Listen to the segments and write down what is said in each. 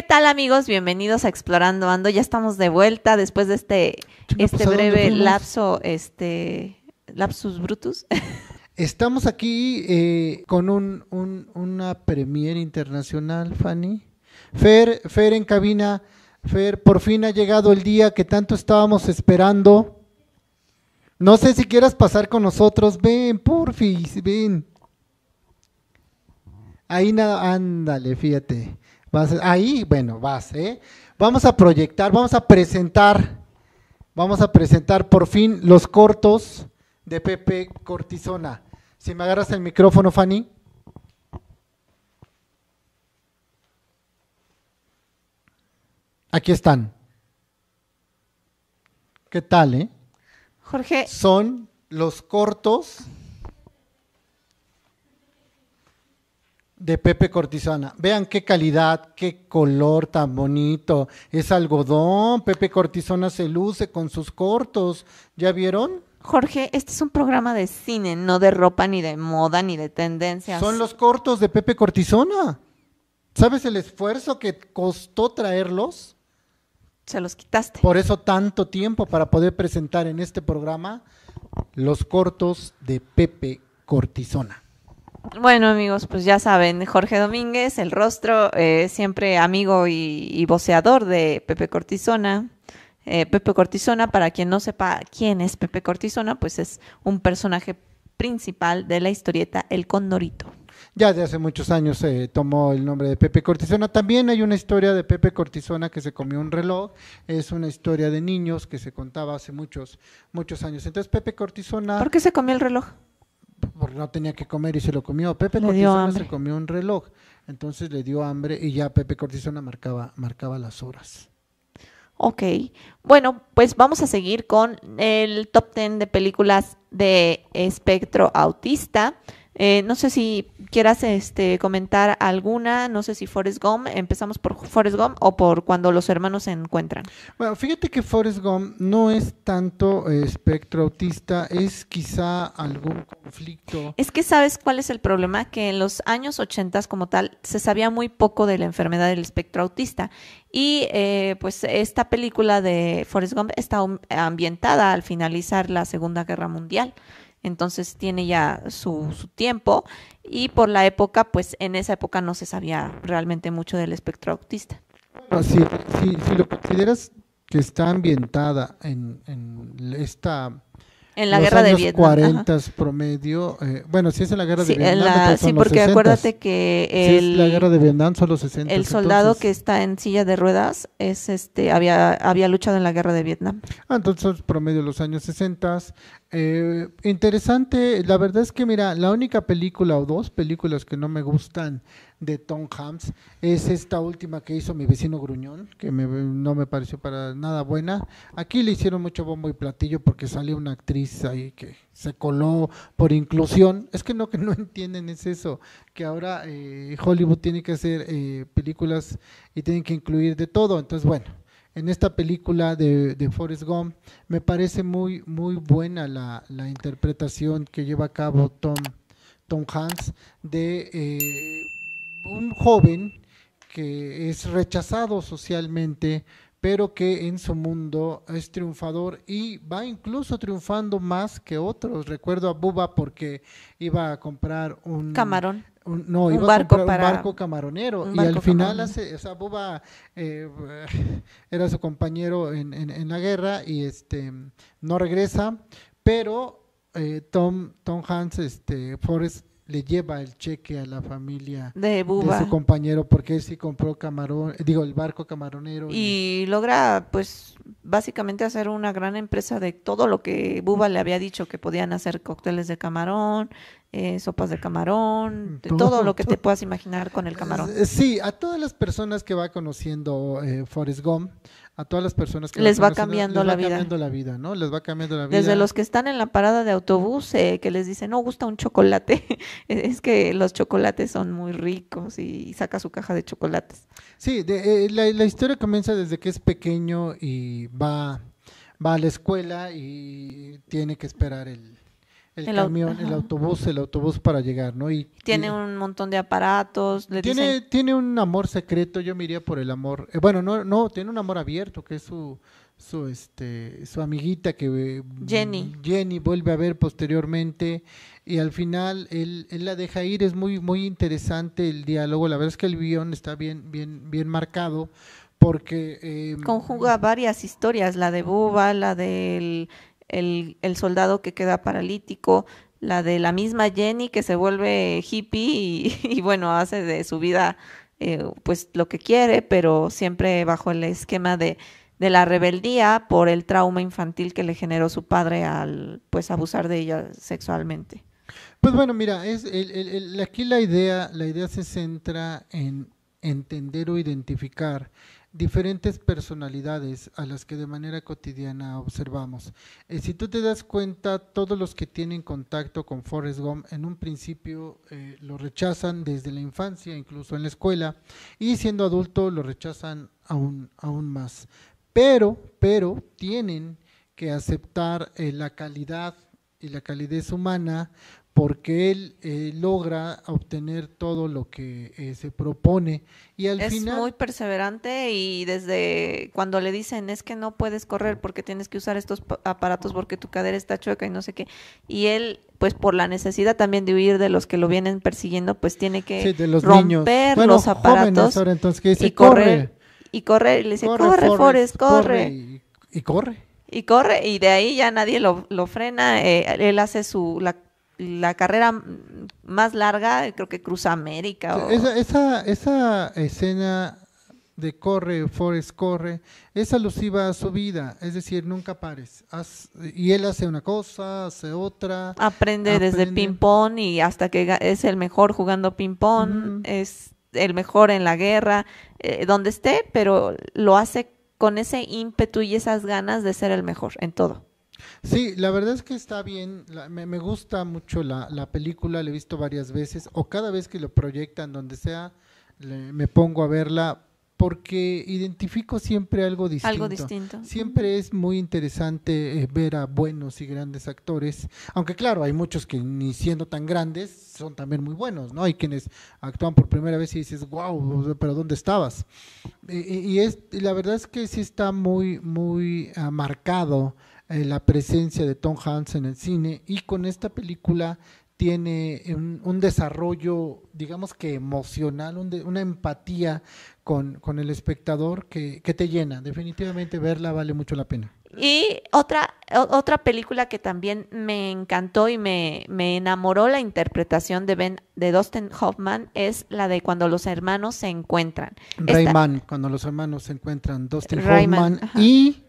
¿Qué tal amigos? Bienvenidos a Explorando Ando. Ya estamos de vuelta después de este, este breve lapso, este lapsus brutus. Estamos aquí eh, con una premier internacional, Fanny. Fer, Fer en cabina. Fer, por fin ha llegado el día que tanto estábamos esperando. No sé si quieras pasar con nosotros. Ven, porfis, ven. Ahí nada, ándale, fíjate ahí, bueno, vas, ¿eh? Vamos a proyectar, vamos a presentar, vamos a presentar por fin los cortos de Pepe Cortizona Si me agarras el micrófono, Fanny. Aquí están. ¿Qué tal, eh? Jorge. Son los cortos de Pepe Cortizona, Vean qué calidad, qué color tan bonito. Es algodón. Pepe Cortizona se luce con sus cortos. ¿Ya vieron? Jorge, este es un programa de cine, no de ropa, ni de moda, ni de tendencias. Son los cortos de Pepe Cortisona. ¿Sabes el esfuerzo que costó traerlos? Se los quitaste. Por eso tanto tiempo para poder presentar en este programa los cortos de Pepe Cortisona. Bueno, amigos, pues ya saben, Jorge Domínguez, el rostro, eh, siempre amigo y, voceador de Pepe Cortisona. Eh, Pepe Cortisona, para quien no sepa quién es Pepe Cortisona, pues es un personaje principal de la historieta El Condorito. Ya de hace muchos años se eh, tomó el nombre de Pepe Cortisona. También hay una historia de Pepe Cortisona que se comió un reloj. Es una historia de niños que se contaba hace muchos, muchos años. Entonces Pepe Cortisona... ¿Por qué se comió el reloj? porque no tenía que comer y se lo comió. Pepe Cortisona se comió un reloj, entonces le dio hambre y ya Pepe Cortisona marcaba, marcaba las horas. Ok, bueno, pues vamos a seguir con el top 10 de películas de espectro autista eh, no sé si quieras este, comentar alguna, no sé si Forrest Gump, empezamos por Forrest Gump o por cuando los hermanos se encuentran. Bueno, fíjate que Forrest Gump no es tanto eh, espectro autista, es quizá algún conflicto. Es que sabes cuál es el problema, que en los años 80 como tal se sabía muy poco de la enfermedad del espectro autista y eh, pues esta película de Forrest Gump está ambientada al finalizar la Segunda Guerra Mundial entonces tiene ya su, tiempo y por la época, pues en esa época no se sabía realmente mucho del espectro autista. si, lo consideras que está ambientada en, esta en la guerra de Vietnam. 40 promedio. Eh, bueno, si es en la guerra de Vietnam. sí, porque acuérdate que. El, la guerra de Vietnam son los 60. El soldado que está en silla de ruedas es este había, había luchado en la guerra de Vietnam. Ah, entonces promedio los años 60. Eh, interesante, la verdad es que mira, la única película o dos películas que no me gustan de Tom Hanks es esta última que hizo mi vecino Gruñón, que no me pareció para nada buena. Aquí le hicieron mucho bombo y platillo porque salió una actriz ahí que se coló por inclusión. Es que no que no entienden es eso, que ahora eh, Hollywood tiene que hacer eh, películas y tienen que incluir de todo. Entonces, bueno en esta película de, Forrest Gump. Me parece muy, muy buena la, interpretación que lleva a cabo Tom, Tom Hanks de eh, un joven que es rechazado socialmente, pero que en su mundo es triunfador y va incluso triunfando más que otros. Recuerdo a Buba porque iba a comprar un camarón no, iba barco a un barco camaronero. y al final, hace, o eh, era su compañero en, la guerra y este no regresa, pero eh, Tom, Tom Hans, este, Forrest le lleva el cheque a la familia de, su compañero porque él sí compró camarón, eh, digo, el barco camaronero. Y, logra, pues, básicamente hacer una gran empresa de todo lo que Buba le había dicho, que podían hacer cócteles de camarón, eh, sopas de camarón, todo, mm, todo lo que te puedas imaginar con el camarón. Eh, sí, a todas las personas que va conociendo Forest Forrest Gump, a todas las personas que les va cambiando les va vida. cambiando la vida, ¿no? Les va cambiando la vida. Desde los que están en la parada de autobús eh, que les dicen, "No gusta un chocolate." es que los chocolates son muy ricos y, saca su caja de chocolates. Sí, de, eh, la, la, historia comienza desde que es pequeño y va va a la escuela y tiene que esperar el el, camión, el autobús, el autobús para llegar, ¿no? Y tiene un montón de aparatos. tiene, tiene un amor secreto. Yo me iría por el amor. Eh, bueno, no, no, tiene un amor abierto que es su, su, este, su amiguita que mm, Jenny. Jenny vuelve a ver posteriormente y al final él, él la deja ir. Es muy, muy interesante el diálogo. La verdad es que el guión está bien, bien, bien marcado porque eh, conjuga varias historias, la de Bubba, la del el, el soldado que queda paralítico, la de la misma Jenny que se vuelve hippie y, bueno, hace de su vida eh, pues lo que quiere, pero siempre bajo el esquema de, de, la rebeldía por el trauma infantil que le generó su padre al pues abusar de ella sexualmente. Pues bueno, mira, es aquí la idea, la idea se centra en entender o identificar diferentes personalidades a las que de manera cotidiana observamos. Eh, si tú te das cuenta, todos los que tienen contacto con Forrest Gump en un principio eh, lo rechazan desde la infancia, incluso en la escuela, y siendo adulto lo rechazan aún, aún más. Pero, pero tienen que aceptar eh, la calidad y la calidez humana porque él eh, logra obtener todo lo que eh, se propone y al es final es muy perseverante y desde cuando le dicen es que no puedes correr porque tienes que usar estos aparatos porque tu cadera está chueca y no sé qué y él pues por la necesidad también de huir de los que lo vienen persiguiendo pues tiene que los romper los aparatos y correr y correr y le dice corre, corre corre, y, corre y corre y de ahí ya nadie lo, lo frena eh, él hace su la la carrera más larga, creo que cruza América. Esa, escena de corre, forest corre, es alusiva a su vida, es decir, nunca pares. y él hace una cosa, hace otra. Aprende, desde ping-pong y hasta que es el mejor jugando ping-pong, es el mejor en la guerra, eh, donde esté, pero lo hace con ese ímpetu y esas ganas de ser el mejor en todo. Sí, la verdad es que está bien, me, gusta mucho la, película, la he visto varias veces, o cada vez que lo proyectan, donde sea, me pongo a verla, porque identifico siempre algo distinto. Algo distinto. Siempre es muy interesante eh, ver a buenos y grandes actores, aunque claro, hay muchos que ni siendo tan grandes son también muy buenos, ¿no? Hay quienes actúan por primera vez y dices, wow, pero ¿dónde estabas? Y, es, la verdad es que sí está muy, muy ah, marcado eh, la presencia de Tom Hanks en el cine y con esta película tiene un, desarrollo, digamos que emocional, una empatía con, con el espectador que, te llena. Definitivamente verla vale mucho la pena. Y otra, otra película que también me encantó y me, enamoró la interpretación de Ben de Dustin Hoffman es la de cuando los hermanos se encuentran. Rayman, cuando los hermanos se encuentran, Dustin Hoffman y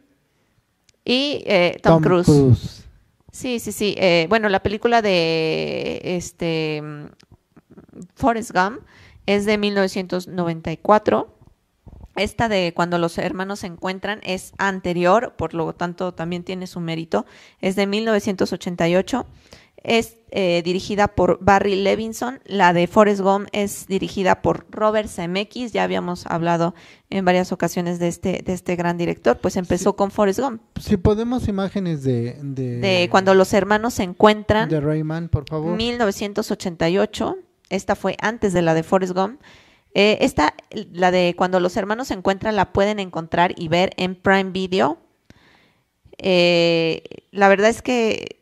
y eh, Tom, Cruise. Sí, sí, sí. Eh, bueno, la película de este Forrest Gump es de 1994. Esta de cuando los hermanos se encuentran es anterior, por lo tanto también tiene su mérito. Es de 1988 es eh, dirigida por Barry Levinson, la de Forrest Gump es dirigida por Robert Zemeckis, ya habíamos hablado en varias ocasiones de este, de este gran director, pues empezó con Forrest Gump. Si podemos imágenes de, de, cuando los hermanos se encuentran. De Rayman, por favor. 1988, esta fue antes de la de Forrest Gump. Eh, esta, la de cuando los hermanos se encuentran, la pueden encontrar y ver en Prime Video. Eh, la verdad es que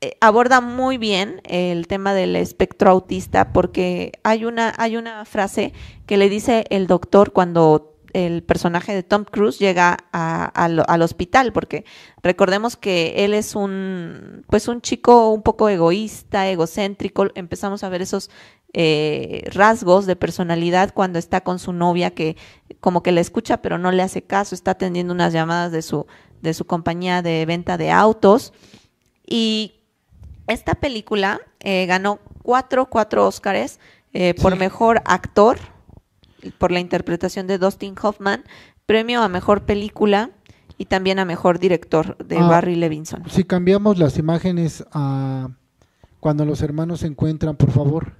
eh, aborda muy bien el tema del espectro autista porque hay una, hay una frase que le dice el doctor cuando el personaje de Tom Cruise llega al hospital, porque recordemos que él es un, pues un chico un poco egoísta, egocéntrico, empezamos a ver esos eh, rasgos de personalidad cuando está con su novia que como que le escucha pero no le hace caso, está atendiendo unas llamadas de su, de su compañía de venta de autos y esta película eh, ganó cuatro, cuatro Óscares eh, por mejor actor, por la interpretación de Dustin Hoffman, premio a mejor película y también a mejor director de ah, Barry Levinson. Si cambiamos las imágenes a cuando los hermanos se encuentran, por favor.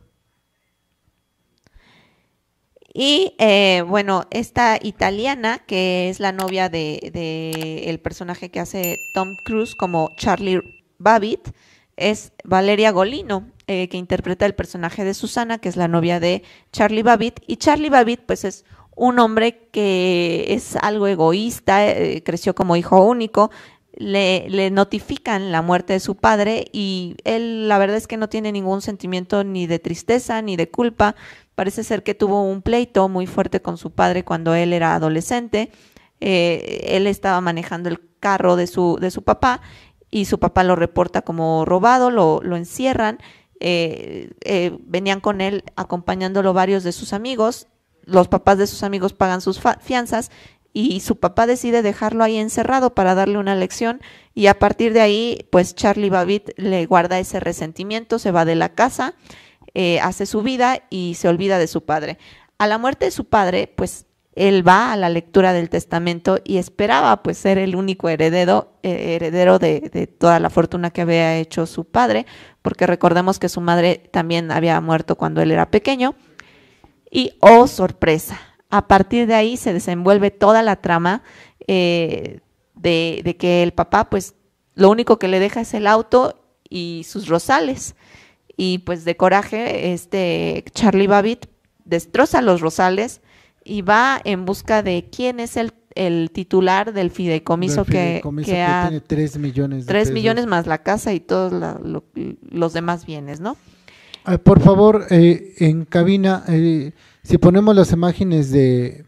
Y eh, bueno, esta italiana, que es la novia del de, el personaje que hace Tom Cruise como Charlie Babbitt, es Valeria Golino, eh, que interpreta el personaje de Susana, que es la novia de Charlie Babbitt. Y Charlie Babbitt, pues es un hombre que es algo egoísta, eh, creció como hijo único, le, le, notifican la muerte de su padre y él la verdad es que no tiene ningún sentimiento ni de tristeza ni de culpa. Parece ser que tuvo un pleito muy fuerte con su padre cuando él era adolescente. Eh, él estaba manejando el carro de su, de su papá y su papá lo reporta como robado, lo, lo encierran, eh, eh, venían con él acompañándolo varios de sus amigos, los papás de sus amigos pagan sus fianzas y su papá decide dejarlo ahí encerrado para darle una lección y a partir de ahí pues Charlie Babbitt le guarda ese resentimiento, se va de la casa, eh, hace su vida y se olvida de su padre. A la muerte de su padre pues él va a la lectura del testamento y esperaba pues ser el único heredero, eh, heredero de, toda la fortuna que había hecho su padre, porque recordemos que su madre también había muerto cuando él era pequeño. Y oh sorpresa, a partir de ahí se desenvuelve toda la trama eh, de, de que el papá pues lo único que le deja es el auto y sus rosales. Y pues de coraje, este Charlie Babbitt destroza los rosales, y va en busca de quién es el, titular del fideicomiso, que, que, tiene 3 millones. De 3 millones más la casa y todos los demás bienes, ¿no? Ah, por favor, eh, en cabina, eh, si ponemos las imágenes de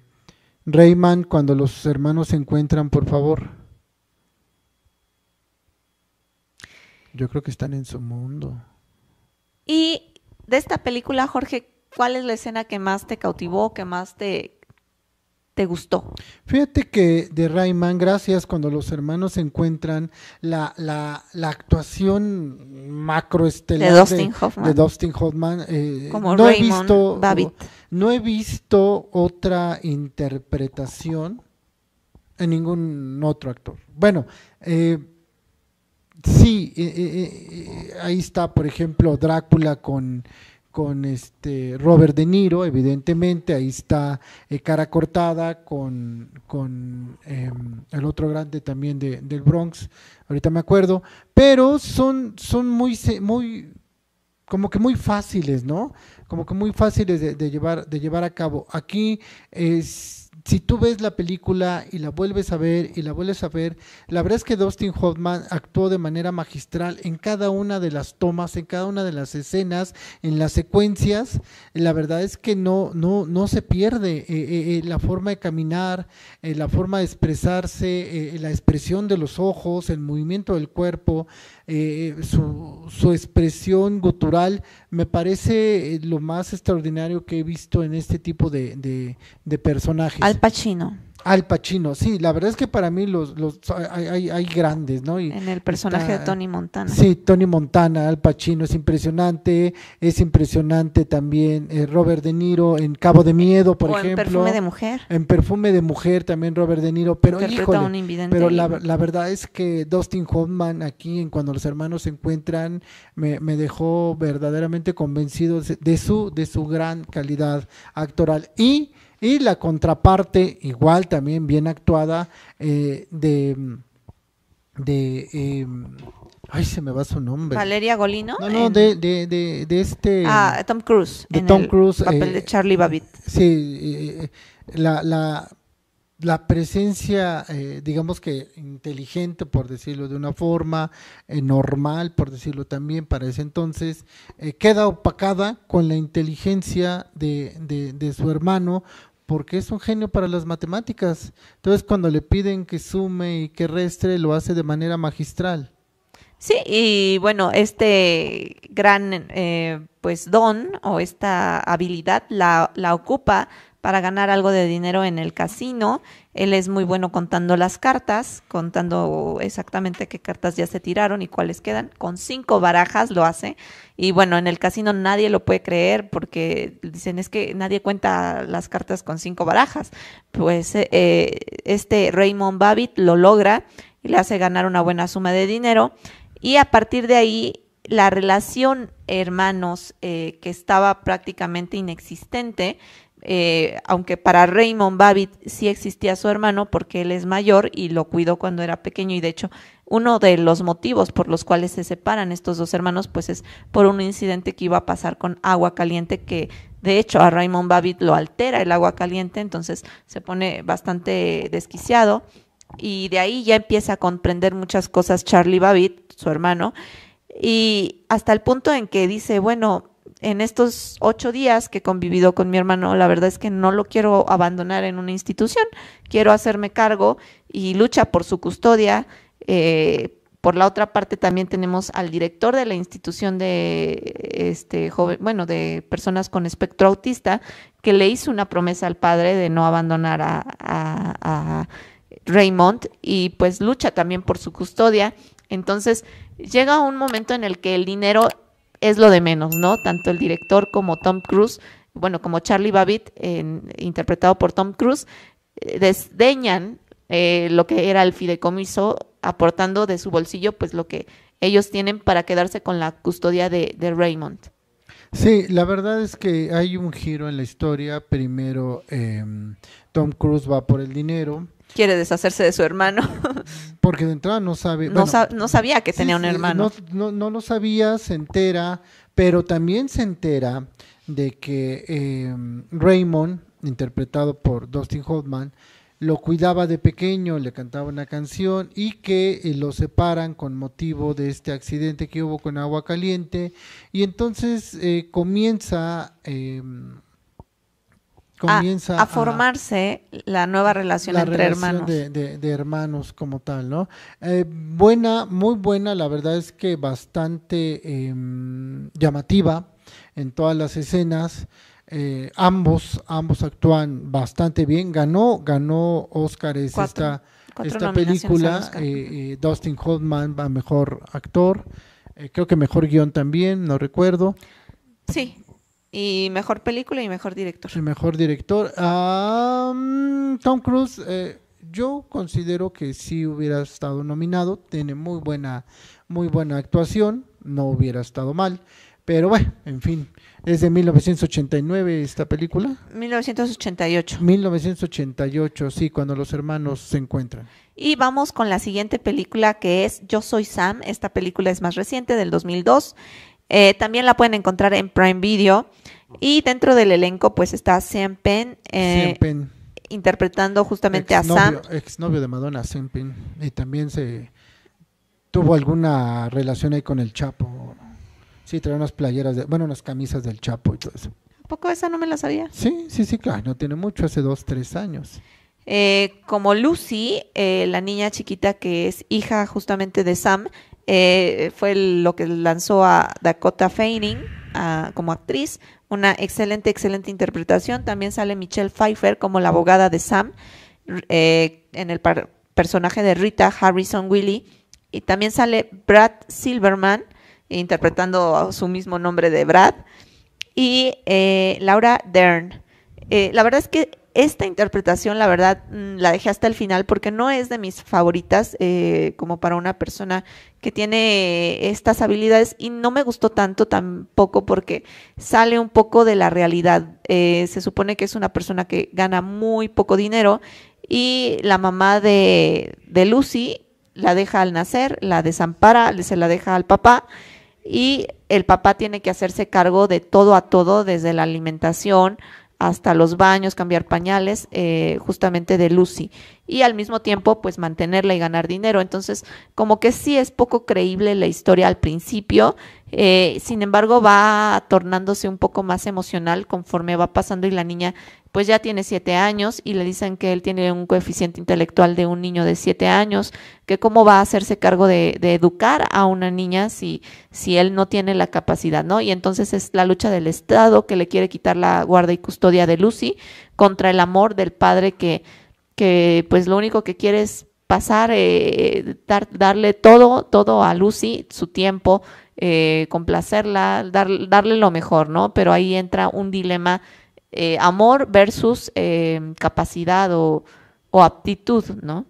Rayman cuando los hermanos se encuentran, por favor. Yo creo que están en su mundo. Y de esta película, Jorge, ¿Cuál es la escena que más te cautivó, que más te, te gustó? Fíjate que de Rayman, gracias, cuando los hermanos encuentran la, la, la actuación macroestelar de Dustin de, Hoffman. De Dustin Hoffman eh, como no he visto, No he visto otra interpretación en ningún otro actor. Bueno, eh, sí, eh, ahí está, por ejemplo, Drácula con con este Robert De Niro, evidentemente, ahí está eh, Cara Cortada con, con em, el otro grande también de, del Bronx, ahorita me acuerdo, pero son, son muy, muy, como que muy fáciles, ¿no? Como que muy fáciles de llevar, de llevar a cabo. Aquí es si tú ves la película y la vuelves a ver y la vuelves a ver, la verdad es que Dustin Hoffman actuó de manera magistral en cada una de las tomas, en cada una de las escenas, en las secuencias. La verdad es que no, no, no se pierde eh, eh, eh, la forma de caminar, la forma de expresarse, la expresión de los ojos, el movimiento del cuerpo. Eh, su, su, expresión gutural me parece eh, lo más extraordinario que he visto en este tipo de, de, personajes. Al Pacino. Al Pacino, sí, la verdad es que para mí los, los hay, grandes, ¿no? en el personaje de Tony Montana. Sí, Tony Montana, Al Pacino, es impresionante, es impresionante también eh, Robert De Niro en Cabo de eh, Miedo, por ejemplo. En Perfume de Mujer. En Perfume de Mujer también Robert De Niro, pero pero la, verdad es que Dustin Hoffman aquí en Cuando los hermanos se encuentran me, dejó verdaderamente convencido de su, de su gran calidad actoral. Y y la contraparte, igual también bien actuada, eh, de... de em, Ay, se me va su nombre. Valeria Golino. No, no, de, de, este. Ah, Tom Cruise. De Tom el Cruise. Papel eh, de Charlie Babbitt. Sí, eh, la, la, la, presencia, digamos que inteligente, por decirlo de una forma, normal, por decirlo también, para ese entonces, queda opacada con la inteligencia de su hermano, porque es un genio para las matemáticas. Entonces, cuando le piden que sume y que restre, lo hace de manera magistral. Sí, y bueno, este gran eh, pues don o esta habilidad la, la ocupa para ganar algo de dinero en el casino. Él es muy bueno contando las cartas, contando exactamente qué cartas ya se tiraron y cuáles quedan. Con cinco barajas lo hace. Y bueno, en el casino nadie lo puede creer porque dicen es que nadie cuenta las cartas con cinco barajas. Pues eh, este Raymond Babbitt lo logra y le hace ganar una buena suma de dinero. Y a partir de ahí la relación hermanos eh, que estaba prácticamente inexistente eh, aunque para Raymond Babbitt sí existía su hermano porque él es mayor y lo cuidó cuando era pequeño y de hecho uno de los motivos por los cuales se separan estos dos hermanos pues es por un incidente que iba a pasar con agua caliente que de hecho a Raymond Babbitt lo altera el agua caliente entonces se pone bastante desquiciado y de ahí ya empieza a comprender muchas cosas Charlie Babbitt, su hermano, y hasta el punto en que dice, bueno, en estos ocho días que he convivido con mi hermano, la verdad es que no lo quiero abandonar en una institución, quiero hacerme cargo y lucha por su custodia. Eh, por la otra parte también tenemos al director de la institución de este joven, bueno, de personas con espectro autista, que le hizo una promesa al padre de no abandonar a Raymond y pues lucha también por su custodia. Entonces llega un momento en el que el dinero es lo de menos, ¿no? Tanto el director como Tom Cruise, bueno, como Charlie Babbitt, interpretado por Tom Cruise, eh, desdeñan eh, lo que era el fideicomiso, aportando de su bolsillo pues lo que ellos tienen para quedarse con la custodia de, de Raymond. Sí, la verdad es que hay un giro en la historia. Primero, em, Tom Cruise va por el dinero quiere deshacerse de su hermano. Porque de entrada no sabe. No, sabía que tenía un hermano. No, lo sabía, se entera, pero también se entera de que em, Raymond, interpretado por Dustin Hoffman, lo cuidaba de pequeño, le cantaba una canción y que eh, lo separan con motivo de este accidente que hubo con agua caliente. Y entonces eh, comienza em, comienza a, formarse la nueva relación entre hermanos. De, de, hermanos como tal, ¿no? Eh, buena, muy buena, la verdad es que bastante em, llamativa en todas las escenas. Eh, ambos, ambos actúan bastante bien. Ganó, ganó Oscar es esta, esta película. Eh, Dustin Hoffman va mejor actor. creo que mejor guión también, no recuerdo. Sí, y mejor película y mejor director. El mejor director. Tom Cruise, eh, yo considero que si hubiera estado nominado. Tiene muy buena, muy buena actuación. No hubiera estado mal. Pero bueno, en fin, es de 1989 esta película. 1988. 1988, sí, cuando los hermanos se encuentran. Y vamos con la siguiente película que es Yo Soy Sam. Esta película es más reciente, del 2002. Eh, también la pueden encontrar en Prime Video. Y dentro del elenco pues está Sam eh, Penn. Interpretando justamente a Sam. Exnovio de Madonna, Sam Penn. Y también se tuvo alguna relación ahí con el Chapo. Sí, trae unas playeras, de, bueno, unas camisas del Chapo y todo eso. ¿A poco esa no me la sabía? Sí, sí, sí, claro, no tiene mucho, hace dos, tres años. Eh, como Lucy, eh, la niña chiquita que es hija justamente de Sam, fue lo que lanzó a Dakota Feining como actriz, una excelente, excelente interpretación. También sale Michelle Pfeiffer como la abogada de Sam eh, en el personaje de Rita Harrison Willy. Y también sale Brad Silverman interpretando su mismo nombre de Brad. Y eh, Laura Dern. Eh, la verdad es que esta interpretación, la verdad, mm, la dejé hasta el final porque no es de mis favoritas eh, como para una persona que tiene estas habilidades y no me gustó tanto tampoco porque sale un poco de la realidad. Eh, se supone que es una persona que gana muy poco dinero y la mamá de, de Lucy la deja al nacer, la desampara, se la deja al papá y el papá tiene que hacerse cargo de todo a todo, desde la alimentación hasta los baños, cambiar pañales, eh, justamente de Lucy. Y al mismo tiempo, pues mantenerla y ganar dinero. Entonces, como que sí es poco creíble la historia al principio eh, sin embargo, va tornándose un poco más emocional conforme va pasando y la niña pues ya tiene siete años y le dicen que él tiene un coeficiente intelectual de un niño de siete años, que cómo va a hacerse cargo de, educar a una niña si, si él no tiene la capacidad, ¿no? Y entonces es la lucha del Estado que le quiere quitar la guarda y custodia de Lucy contra el amor del padre que, que pues lo único que quiere es pasar, eh, darle todo, todo a Lucy, su tiempo, eh, complacerla, darle lo mejor, ¿no? Pero ahí entra un dilema eh, amor versus em, capacidad o, o, aptitud, ¿no?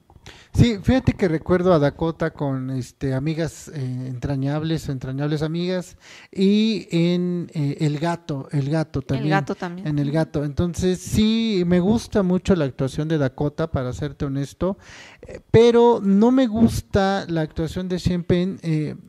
Sí, fíjate que recuerdo a Dakota con este, amigas eh, entrañables, entrañables amigas, y en El Gato, El Gato también. El Gato también. En El Gato. Entonces, sí, me gusta mucho la actuación de Dakota, para serte honesto, pero no me gusta la actuación de siempre Penn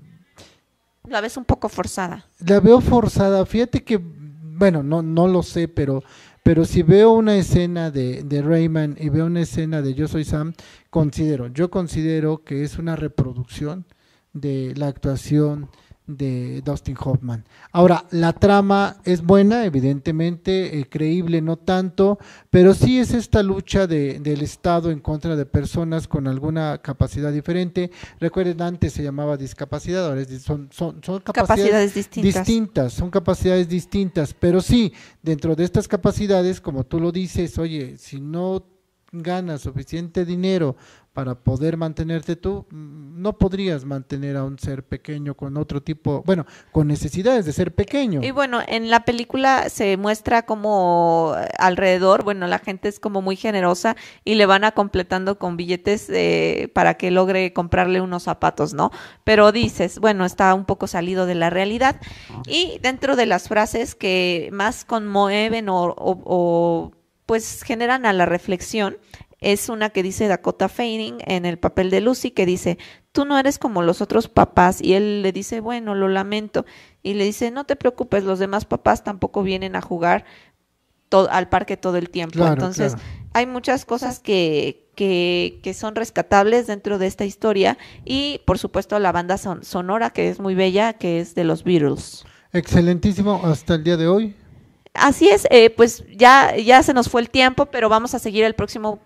la ves un poco forzada. La veo forzada. Fíjate que, bueno, no, no lo sé, pero, pero si veo una escena de, de Rayman y veo una escena de Yo Soy Sam, considero, yo considero que es una reproducción de la actuación de Dustin Hoffman. Ahora, la trama es buena, evidentemente, eh, creíble no tanto, pero sí es esta lucha de, del Estado en contra de personas con alguna capacidad diferente. Recuerden, antes se llamaba discapacidad, ahora son, capacidades, distintas. distintas. son capacidades distintas, pero sí, dentro de estas capacidades, como tú lo dices, oye, si no ganas suficiente dinero para poder mantenerte tú, no podrías mantener a un ser pequeño con otro tipo, bueno, con necesidades de ser pequeño. Y bueno, en la película se muestra como eh, alrededor, bueno, la gente es como muy generosa y le van a completando con billetes eh, para que logre comprarle unos zapatos, ¿no? Pero dices, bueno, está un poco salido de la realidad. Ah. Y dentro de las frases que más conmueven o pues generan a la reflexión es una que dice Dakota Feining en el papel de Lucy, que dice, tú no eres como los otros papás. Y él le dice, bueno, lo lamento. Y le dice, no te preocupes, los demás papás tampoco vienen a jugar al parque todo el tiempo. Entonces, hay muchas cosas que, que, son rescatables dentro de esta historia. Y, por supuesto, la banda son sonora, que es muy bella, que es de los Beatles. Excelentísimo hasta el día de hoy. Así es, eh, pues ya, ya se nos fue el tiempo, pero vamos a seguir el próximo,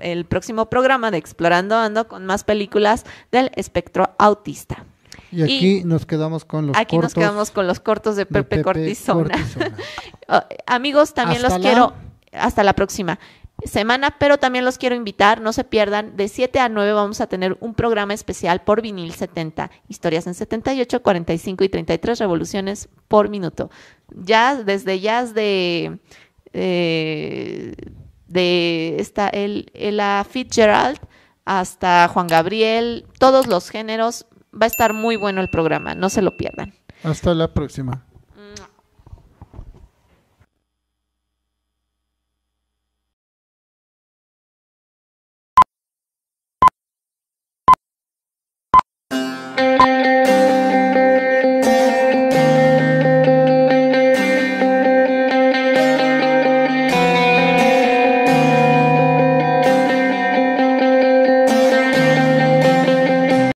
el próximo programa de Explorando Ando con más películas del espectro autista. Y aquí nos quedamos con los cortos. Aquí nos quedamos con los cortos de Pepe, Cortizona. Cortisona. Oh, amigos, también los quiero. Hasta la próxima semana, pero también los quiero invitar, no se pierdan, de 7 a 9 vamos a tener un programa especial por vinil 70, historias en 78, 45 y 33 revoluciones por minuto. Ya desde jazz de, eh, de esta, el, A Fitzgerald hasta Juan Gabriel, todos los géneros, va a estar muy bueno el programa, no se lo pierdan. Hasta la próxima.